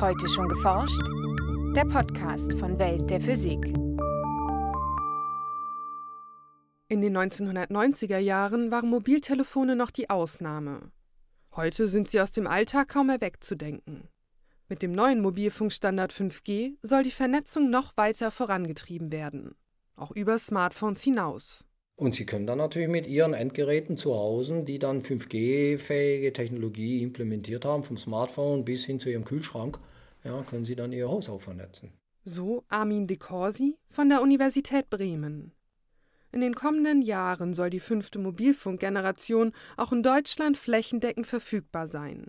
Heute schon geforscht? Der Podcast von Welt der Physik. In den 1990er Jahren waren Mobiltelefone noch die Ausnahme. Heute sind sie aus dem Alltag kaum mehr wegzudenken. Mit dem neuen Mobilfunkstandard 5G soll die Vernetzung noch weiter vorangetrieben werden, auch über Smartphones hinaus. Und Sie können dann natürlich mit Ihren Endgeräten zu Hause, die dann 5G-fähige Technologie implementiert haben, vom Smartphone bis hin zu Ihrem Kühlschrank, ja, können sie dann ihr Haus auch vernetzen. So Armin de Corsi von der Universität Bremen. In den kommenden Jahren soll die fünfte Mobilfunkgeneration auch in Deutschland flächendeckend verfügbar sein.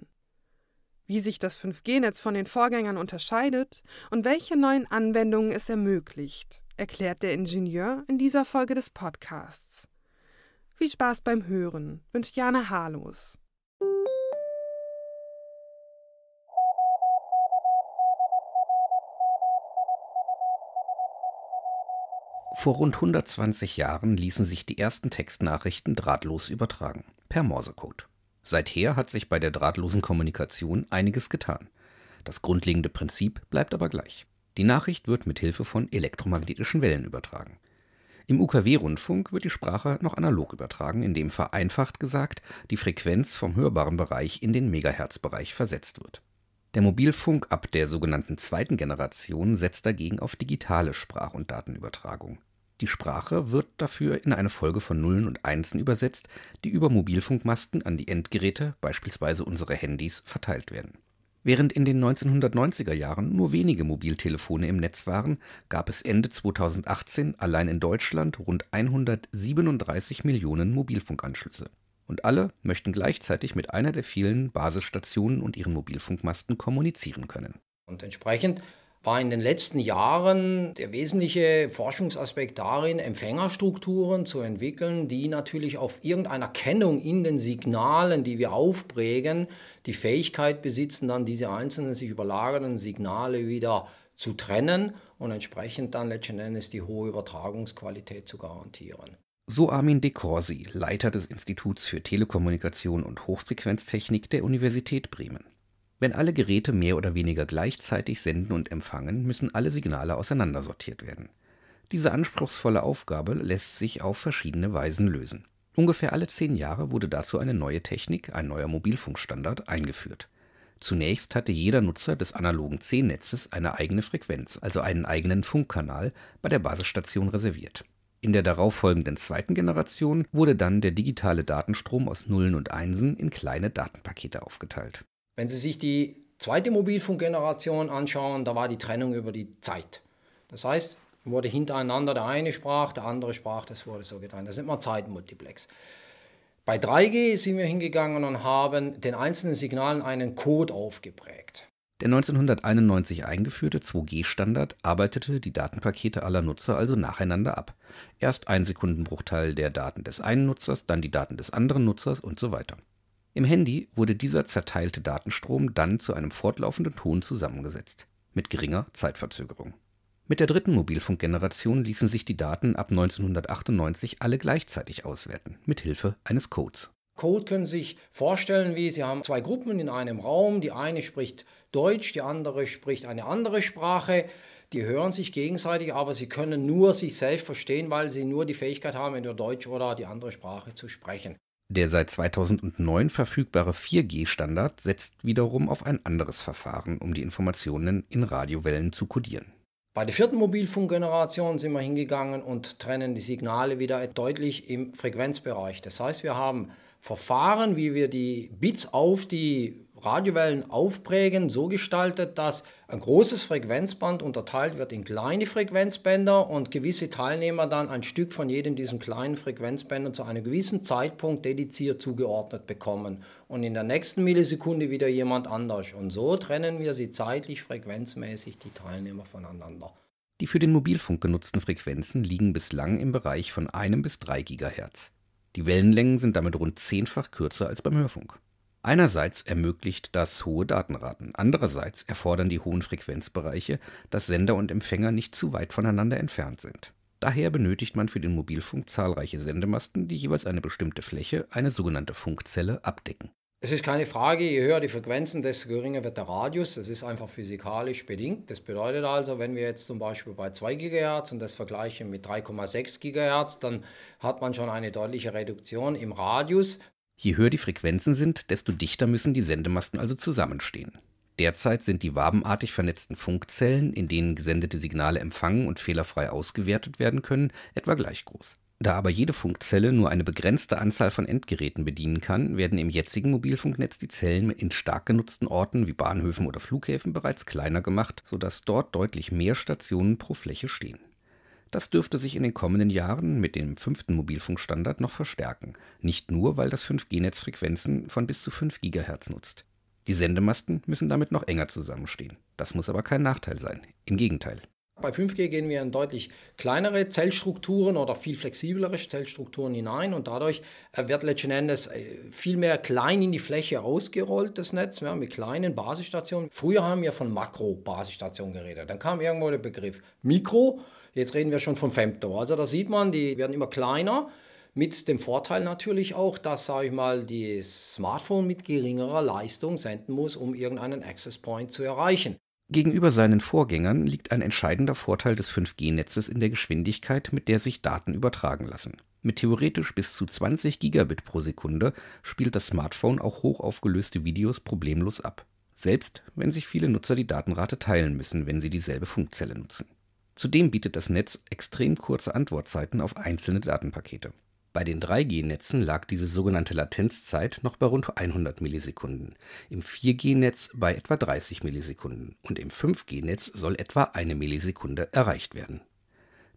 Wie sich das 5G-Netz von den Vorgängern unterscheidet und welche neuen Anwendungen es ermöglicht, erklärt der Ingenieur in dieser Folge des Podcasts. Viel Spaß beim Hören wünscht Jana Harlos. Vor rund 120 Jahren ließen sich die ersten Textnachrichten drahtlos übertragen, per Morsecode. Seither hat sich bei der drahtlosen Kommunikation einiges getan. Das grundlegende Prinzip bleibt aber gleich. Die Nachricht wird mit Hilfe von elektromagnetischen Wellen übertragen. Im UKW-Rundfunk wird die Sprache noch analog übertragen, indem vereinfacht gesagt die Frequenz vom hörbaren Bereich in den Megahertz-Bereich versetzt wird. Der Mobilfunk ab der sogenannten zweiten Generation setzt dagegen auf digitale Sprach- und Datenübertragung. Die Sprache wird dafür in eine Folge von Nullen und Einsen übersetzt, die über Mobilfunkmasten an die Endgeräte, beispielsweise unsere Handys, verteilt werden. Während in den 1990er Jahren nur wenige Mobiltelefone im Netz waren, gab es Ende 2018 allein in Deutschland rund 137 Millionen Mobilfunkanschlüsse und alle möchten gleichzeitig mit einer der vielen Basisstationen und ihren Mobilfunkmasten kommunizieren können. Und entsprechend war in den letzten Jahren der wesentliche Forschungsaspekt darin, Empfängerstrukturen zu entwickeln, die natürlich auf irgendeiner Kennung in den Signalen, die wir aufprägen, die Fähigkeit besitzen, dann diese einzelnen sich überlagernden Signale wieder zu trennen und entsprechend dann letzten Endes die hohe Übertragungsqualität zu garantieren. So Armin De Corsi, Leiter des Instituts für Telekommunikation und Hochfrequenztechnik der Universität Bremen. Wenn alle Geräte mehr oder weniger gleichzeitig senden und empfangen, müssen alle Signale auseinandersortiert werden. Diese anspruchsvolle Aufgabe lässt sich auf verschiedene Weisen lösen. Ungefähr alle zehn Jahre wurde dazu eine neue Technik, ein neuer Mobilfunkstandard, eingeführt. Zunächst hatte jeder Nutzer des analogen C-Netzes eine eigene Frequenz, also einen eigenen Funkkanal, bei der Basisstation reserviert. In der darauffolgenden zweiten Generation wurde dann der digitale Datenstrom aus Nullen und Einsen in kleine Datenpakete aufgeteilt. Wenn Sie sich die zweite Mobilfunkgeneration anschauen, da war die Trennung über die Zeit. Das heißt, wurde hintereinander der eine sprach, der andere sprach, das wurde so getrennt. Das sind mal Zeitmultiplex. Bei 3G sind wir hingegangen und haben den einzelnen Signalen einen Code aufgeprägt. Der 1991 eingeführte 2G-Standard arbeitete die Datenpakete aller Nutzer also nacheinander ab. Erst ein Sekundenbruchteil der Daten des einen Nutzers, dann die Daten des anderen Nutzers und so weiter. Im Handy wurde dieser zerteilte Datenstrom dann zu einem fortlaufenden Ton zusammengesetzt, mit geringer Zeitverzögerung. Mit der dritten Mobilfunkgeneration ließen sich die Daten ab 1998 alle gleichzeitig auswerten, mit Hilfe eines Codes Code können Sie sich vorstellen, wie Sie haben zwei Gruppen in einem Raum. Die eine spricht Deutsch, die andere spricht eine andere Sprache. Die hören sich gegenseitig, aber sie können nur sich selbst verstehen, weil sie nur die Fähigkeit haben, entweder Deutsch oder die andere Sprache zu sprechen. Der seit 2009 verfügbare 4G-Standard setzt wiederum auf ein anderes Verfahren, um die Informationen in Radiowellen zu kodieren. Bei der vierten Mobilfunkgeneration sind wir hingegangen und trennen die Signale wieder deutlich im Frequenzbereich. Das heißt, wir haben Verfahren, wie wir die Bits auf die Radiowellen aufprägen, so gestaltet, dass ein großes Frequenzband unterteilt wird in kleine Frequenzbänder und gewisse Teilnehmer dann ein Stück von jedem diesen kleinen Frequenzbändern zu einem gewissen Zeitpunkt dediziert zugeordnet bekommen und in der nächsten Millisekunde wieder jemand anders. Und so trennen wir sie zeitlich frequenzmäßig die Teilnehmer voneinander. Die für den Mobilfunk genutzten Frequenzen liegen bislang im Bereich von 1 bis 3 Gigahertz. Die Wellenlängen sind damit rund zehnfach kürzer als beim Hörfunk. Einerseits ermöglicht das hohe Datenraten, andererseits erfordern die hohen Frequenzbereiche, dass Sender und Empfänger nicht zu weit voneinander entfernt sind. Daher benötigt man für den Mobilfunk zahlreiche Sendemasten, die jeweils eine bestimmte Fläche, eine sogenannte Funkzelle, abdecken. Es ist keine Frage, je höher die Frequenzen, desto geringer wird der Radius. Das ist einfach physikalisch bedingt. Das bedeutet also, wenn wir jetzt zum Beispiel bei 2 GHz und das vergleichen mit 3,6 GHz, dann hat man schon eine deutliche Reduktion im Radius. Je höher die Frequenzen sind, desto dichter müssen die Sendemasten also zusammenstehen. Derzeit sind die wabenartig vernetzten Funkzellen, in denen gesendete Signale empfangen und fehlerfrei ausgewertet werden können, etwa gleich groß. Da aber jede Funkzelle nur eine begrenzte Anzahl von Endgeräten bedienen kann, werden im jetzigen Mobilfunknetz die Zellen in stark genutzten Orten wie Bahnhöfen oder Flughäfen bereits kleiner gemacht, sodass dort deutlich mehr Stationen pro Fläche stehen. Das dürfte sich in den kommenden Jahren mit dem fünften Mobilfunkstandard noch verstärken, nicht nur, weil das 5G-Netz Frequenzen von bis zu 5 GHz nutzt. Die Sendemasten müssen damit noch enger zusammenstehen. Das muss aber kein Nachteil sein, im Gegenteil. Bei 5G gehen wir in deutlich kleinere Zellstrukturen oder viel flexiblere Zellstrukturen hinein und dadurch äh, wird letzten Endes äh, viel mehr klein in die Fläche ausgerollt, das Netz, ja, mit kleinen Basisstationen. Früher haben wir von Makro-Basisstationen geredet. Dann kam irgendwo der Begriff Mikro Jetzt reden wir schon von Femto. Also da sieht man, die werden immer kleiner. Mit dem Vorteil natürlich auch, dass, sage ich mal, das Smartphone mit geringerer Leistung senden muss, um irgendeinen Access Point zu erreichen. Gegenüber seinen Vorgängern liegt ein entscheidender Vorteil des 5G-Netzes in der Geschwindigkeit, mit der sich Daten übertragen lassen. Mit theoretisch bis zu 20 Gigabit pro Sekunde spielt das Smartphone auch hochaufgelöste Videos problemlos ab. Selbst wenn sich viele Nutzer die Datenrate teilen müssen, wenn sie dieselbe Funkzelle nutzen. Zudem bietet das Netz extrem kurze Antwortzeiten auf einzelne Datenpakete. Bei den 3G-Netzen lag diese sogenannte Latenzzeit noch bei rund 100 Millisekunden, im 4G-Netz bei etwa 30 Millisekunden und im 5G-Netz soll etwa eine Millisekunde erreicht werden.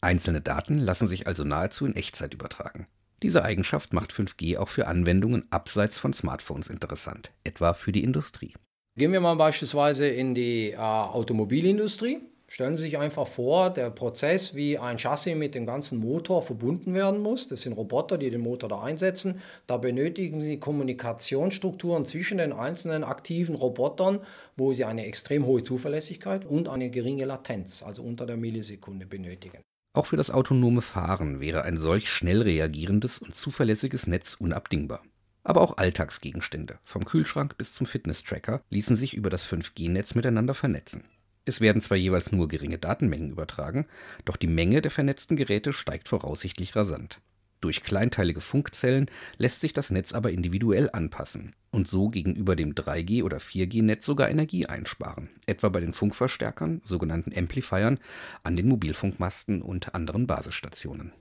Einzelne Daten lassen sich also nahezu in Echtzeit übertragen. Diese Eigenschaft macht 5G auch für Anwendungen abseits von Smartphones interessant, etwa für die Industrie. Gehen wir mal beispielsweise in die äh, Automobilindustrie. Stellen Sie sich einfach vor, der Prozess, wie ein Chassis mit dem ganzen Motor verbunden werden muss. Das sind Roboter, die den Motor da einsetzen. Da benötigen Sie Kommunikationsstrukturen zwischen den einzelnen aktiven Robotern, wo Sie eine extrem hohe Zuverlässigkeit und eine geringe Latenz, also unter der Millisekunde, benötigen. Auch für das autonome Fahren wäre ein solch schnell reagierendes und zuverlässiges Netz unabdingbar. Aber auch Alltagsgegenstände, vom Kühlschrank bis zum Fitness-Tracker, ließen sich über das 5G-Netz miteinander vernetzen. Es werden zwar jeweils nur geringe Datenmengen übertragen, doch die Menge der vernetzten Geräte steigt voraussichtlich rasant. Durch kleinteilige Funkzellen lässt sich das Netz aber individuell anpassen und so gegenüber dem 3G- oder 4G-Netz sogar Energie einsparen, etwa bei den Funkverstärkern, sogenannten Amplifiern, an den Mobilfunkmasten und anderen Basisstationen.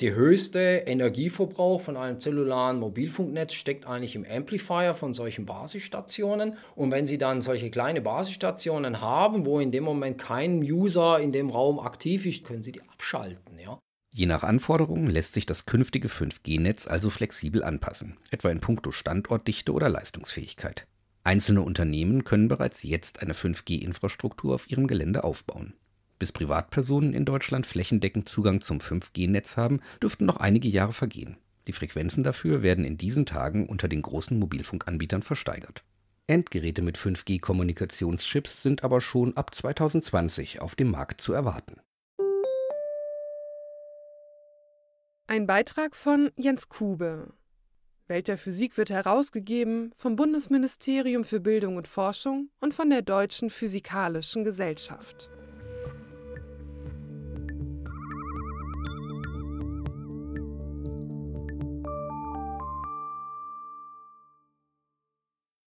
Der höchste Energieverbrauch von einem zellularen Mobilfunknetz steckt eigentlich im Amplifier von solchen Basisstationen. Und wenn Sie dann solche kleine Basisstationen haben, wo in dem Moment kein User in dem Raum aktiv ist, können Sie die abschalten. Ja? Je nach Anforderungen lässt sich das künftige 5G-Netz also flexibel anpassen, etwa in puncto Standortdichte oder Leistungsfähigkeit. Einzelne Unternehmen können bereits jetzt eine 5G-Infrastruktur auf ihrem Gelände aufbauen. Bis Privatpersonen in Deutschland flächendeckend Zugang zum 5G-Netz haben, dürften noch einige Jahre vergehen. Die Frequenzen dafür werden in diesen Tagen unter den großen Mobilfunkanbietern versteigert. Endgeräte mit 5G-Kommunikationschips sind aber schon ab 2020 auf dem Markt zu erwarten. Ein Beitrag von Jens Kube. Welt der Physik wird herausgegeben vom Bundesministerium für Bildung und Forschung und von der Deutschen Physikalischen Gesellschaft.